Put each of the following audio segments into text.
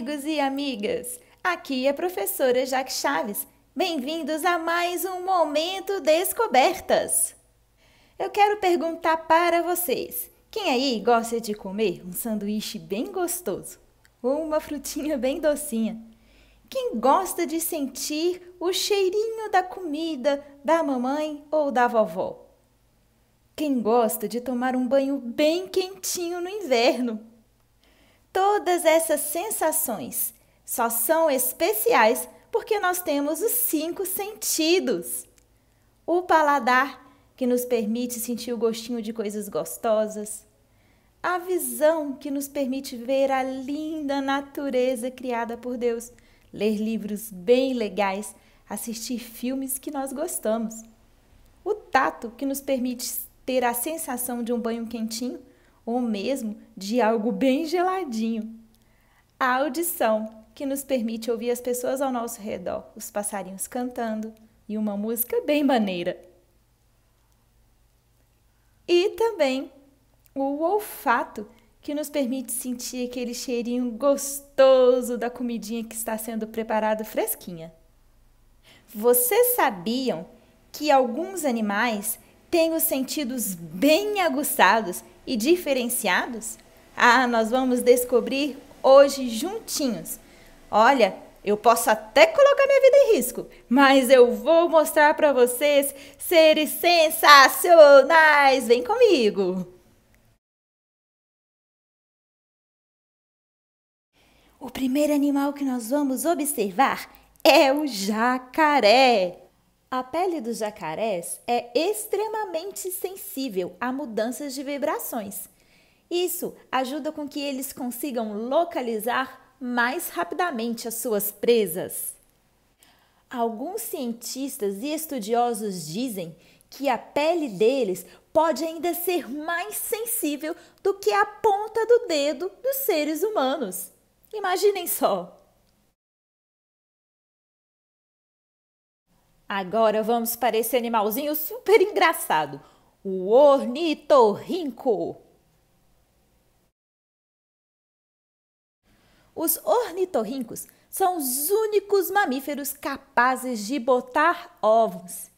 amigos e amigas! Aqui é a professora Jaque Chaves. Bem-vindos a mais um Momento Descobertas! Eu quero perguntar para vocês: quem aí gosta de comer um sanduíche bem gostoso ou uma frutinha bem docinha? Quem gosta de sentir o cheirinho da comida da mamãe ou da vovó? Quem gosta de tomar um banho bem quentinho no inverno? Todas essas sensações só são especiais porque nós temos os cinco sentidos. O paladar, que nos permite sentir o gostinho de coisas gostosas. A visão, que nos permite ver a linda natureza criada por Deus. Ler livros bem legais, assistir filmes que nós gostamos. O tato, que nos permite ter a sensação de um banho quentinho ou mesmo de algo bem geladinho. A audição, que nos permite ouvir as pessoas ao nosso redor, os passarinhos cantando e uma música bem maneira. E também o olfato, que nos permite sentir aquele cheirinho gostoso da comidinha que está sendo preparada fresquinha. Vocês sabiam que alguns animais têm os sentidos bem aguçados e diferenciados? Ah, nós vamos descobrir hoje juntinhos. Olha, eu posso até colocar minha vida em risco, mas eu vou mostrar para vocês seres sensacionais. Vem comigo! O primeiro animal que nós vamos observar é o jacaré. A pele dos jacarés é extremamente sensível a mudanças de vibrações. Isso ajuda com que eles consigam localizar mais rapidamente as suas presas. Alguns cientistas e estudiosos dizem que a pele deles pode ainda ser mais sensível do que a ponta do dedo dos seres humanos. Imaginem só! Agora vamos para esse animalzinho super engraçado, o ornitorrinco. Os ornitorrincos são os únicos mamíferos capazes de botar ovos.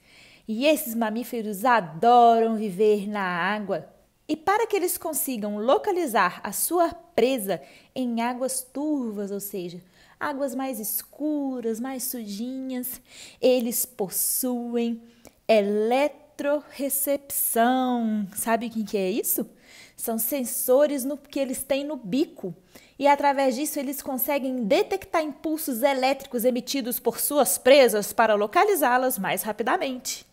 E esses mamíferos adoram viver na água. E para que eles consigam localizar a sua presa em águas turvas, ou seja, águas mais escuras, mais sujinhas, eles possuem eletrorecepção. Sabe o que é isso? São sensores no, que eles têm no bico. E através disso eles conseguem detectar impulsos elétricos emitidos por suas presas para localizá-las mais rapidamente.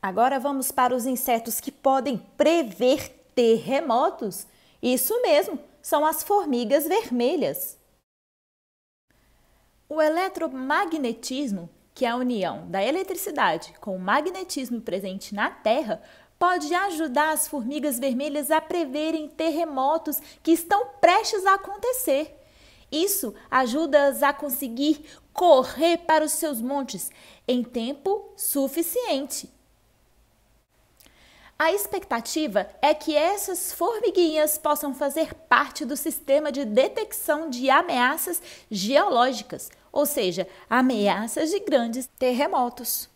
Agora vamos para os insetos que podem prever terremotos. Isso mesmo, são as formigas vermelhas. O eletromagnetismo, que é a união da eletricidade com o magnetismo presente na Terra, pode ajudar as formigas vermelhas a preverem terremotos que estão prestes a acontecer. Isso ajuda-as a conseguir correr para os seus montes em tempo suficiente. A expectativa é que essas formiguinhas possam fazer parte do sistema de detecção de ameaças geológicas, ou seja, ameaças de grandes terremotos.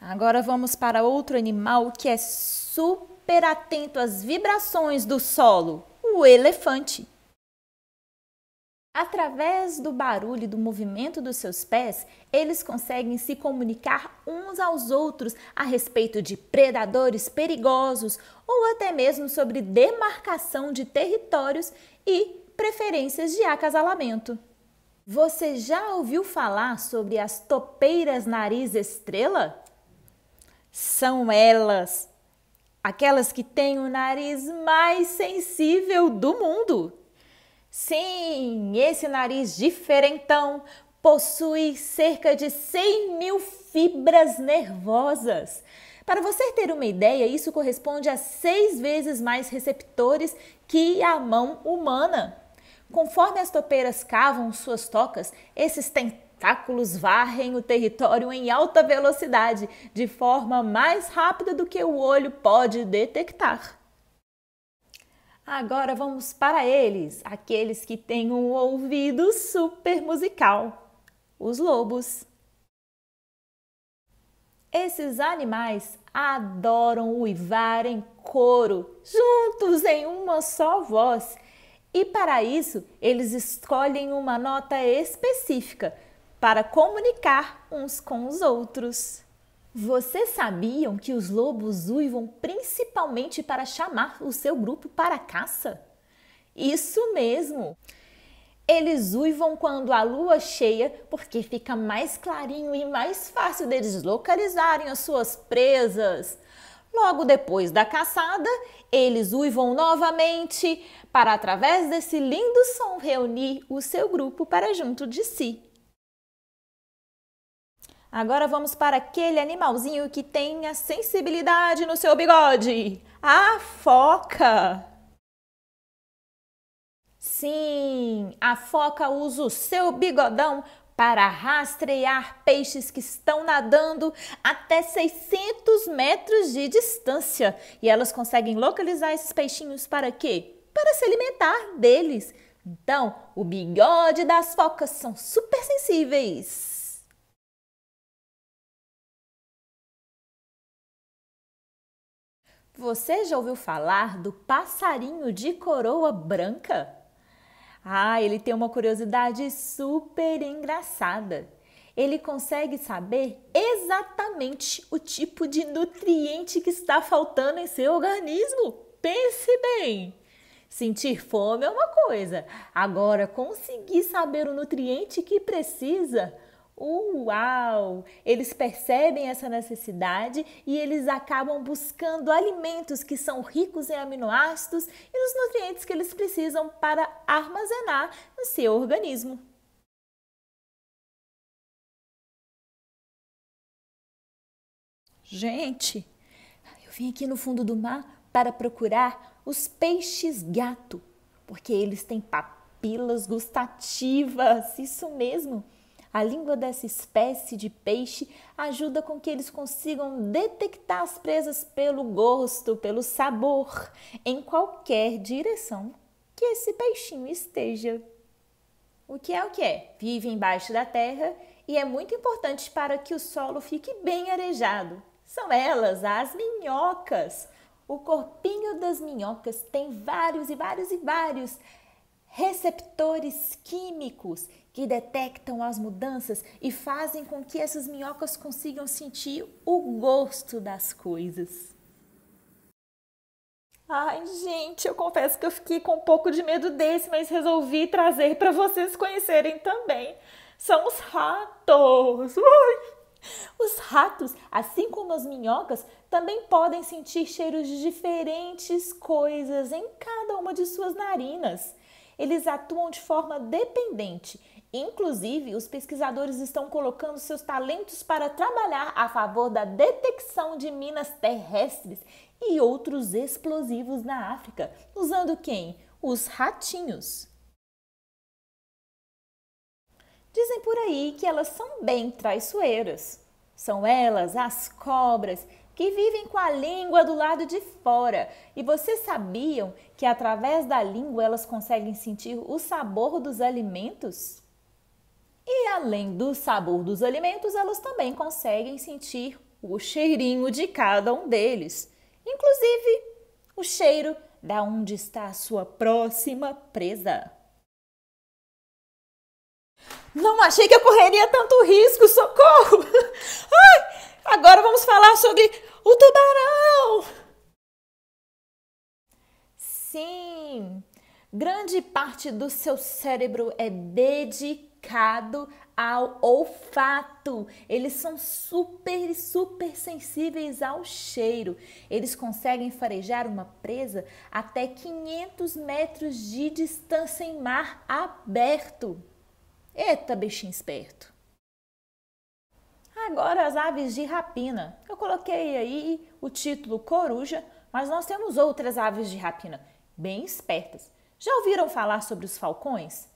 Agora vamos para outro animal que é super atento às vibrações do solo, o elefante. Através do barulho e do movimento dos seus pés, eles conseguem se comunicar uns aos outros a respeito de predadores perigosos ou até mesmo sobre demarcação de territórios e preferências de acasalamento. Você já ouviu falar sobre as topeiras nariz estrela? São elas, aquelas que têm o nariz mais sensível do mundo. Sim, esse nariz diferentão possui cerca de 100 mil fibras nervosas. Para você ter uma ideia, isso corresponde a seis vezes mais receptores que a mão humana. Conforme as topeiras cavam suas tocas, esses tentáculos varrem o território em alta velocidade, de forma mais rápida do que o olho pode detectar. Agora vamos para eles, aqueles que têm um ouvido super musical: os lobos. Esses animais adoram uivar em coro, juntos em uma só voz. E para isso, eles escolhem uma nota específica para comunicar uns com os outros. Vocês sabiam que os lobos uivam principalmente para chamar o seu grupo para a caça? Isso mesmo! Eles uivam quando a lua cheia, porque fica mais clarinho e mais fácil deles localizarem as suas presas. Logo depois da caçada, eles uivam novamente para, através desse lindo som, reunir o seu grupo para junto de si. Agora vamos para aquele animalzinho que tem a sensibilidade no seu bigode. A foca! Sim, a foca usa o seu bigodão para rastrear peixes que estão nadando até 600 metros de distância. E elas conseguem localizar esses peixinhos para quê? Para se alimentar deles. Então, o bigode das focas são super sensíveis. Você já ouviu falar do passarinho de coroa branca? Ah, ele tem uma curiosidade super engraçada. Ele consegue saber exatamente o tipo de nutriente que está faltando em seu organismo. Pense bem! Sentir fome é uma coisa, agora conseguir saber o nutriente que precisa Uau! Eles percebem essa necessidade e eles acabam buscando alimentos que são ricos em aminoácidos e nos nutrientes que eles precisam para armazenar no seu organismo. Gente, eu vim aqui no fundo do mar para procurar os peixes gato, porque eles têm papilas gustativas, isso mesmo. A língua dessa espécie de peixe ajuda com que eles consigam detectar as presas pelo gosto, pelo sabor, em qualquer direção que esse peixinho esteja. O que é o que é? Vive embaixo da terra e é muito importante para que o solo fique bem arejado. São elas, as minhocas. O corpinho das minhocas tem vários e vários e vários receptores químicos que detectam as mudanças e fazem com que essas minhocas consigam sentir o gosto das coisas. Ai, gente, eu confesso que eu fiquei com um pouco de medo desse, mas resolvi trazer para vocês conhecerem também. São os ratos. Ui! Os ratos, assim como as minhocas, também podem sentir cheiros de diferentes coisas em cada uma de suas narinas. Eles atuam de forma dependente. Inclusive, os pesquisadores estão colocando seus talentos para trabalhar a favor da detecção de minas terrestres e outros explosivos na África, usando quem? Os ratinhos. Dizem por aí que elas são bem traiçoeiras. São elas, as cobras, que vivem com a língua do lado de fora. E vocês sabiam que através da língua elas conseguem sentir o sabor dos alimentos? E além do sabor dos alimentos, elas também conseguem sentir o cheirinho de cada um deles, inclusive o cheiro da onde está a sua próxima presa. Não achei que eu correria tanto risco, socorro! Ai, Agora vamos falar sobre o tubarão. Sim, grande parte do seu cérebro é dedicado ao olfato. Eles são super, super sensíveis ao cheiro. Eles conseguem farejar uma presa até 500 metros de distância em mar aberto. Eita, bichinho esperto! Agora as aves de rapina. Eu coloquei aí o título coruja, mas nós temos outras aves de rapina bem espertas. Já ouviram falar sobre os falcões?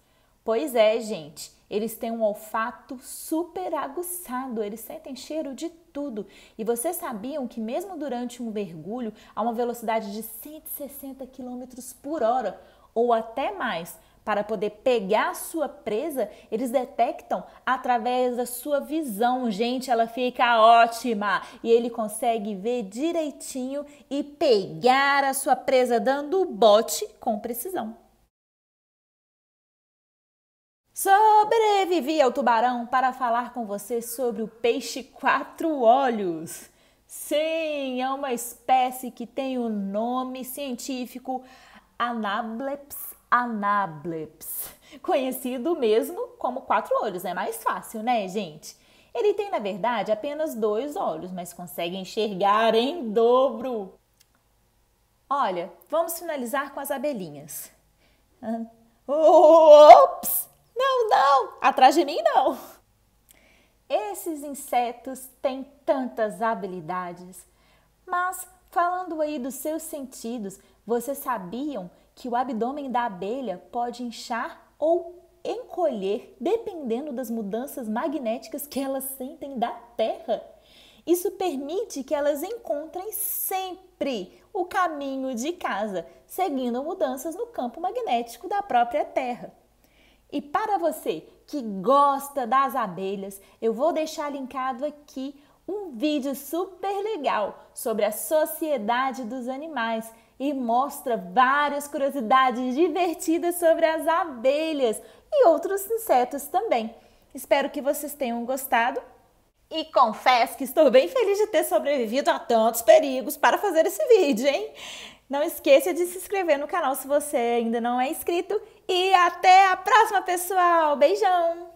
Pois é, gente, eles têm um olfato super aguçado, eles sentem cheiro de tudo. E vocês sabiam que mesmo durante um mergulho a uma velocidade de 160 km por hora ou até mais, para poder pegar a sua presa, eles detectam através da sua visão. Gente, ela fica ótima e ele consegue ver direitinho e pegar a sua presa dando bote com precisão. Sobrevivi ao tubarão para falar com você sobre o peixe quatro olhos. Sim, é uma espécie que tem o nome científico Anableps Anableps, conhecido mesmo como quatro olhos, é mais fácil, né, gente? Ele tem, na verdade, apenas dois olhos, mas consegue enxergar em dobro. Olha, vamos finalizar com as abelhinhas. Ops! Não, não! Atrás de mim, não! Esses insetos têm tantas habilidades, mas falando aí dos seus sentidos, vocês sabiam que o abdômen da abelha pode inchar ou encolher dependendo das mudanças magnéticas que elas sentem da Terra. Isso permite que elas encontrem sempre o caminho de casa, seguindo mudanças no campo magnético da própria Terra. E para você que gosta das abelhas, eu vou deixar linkado aqui um vídeo super legal sobre a sociedade dos animais e mostra várias curiosidades divertidas sobre as abelhas e outros insetos também. Espero que vocês tenham gostado e confesso que estou bem feliz de ter sobrevivido a tantos perigos para fazer esse vídeo, hein? Não esqueça de se inscrever no canal se você ainda não é inscrito. E até a próxima, pessoal! Beijão!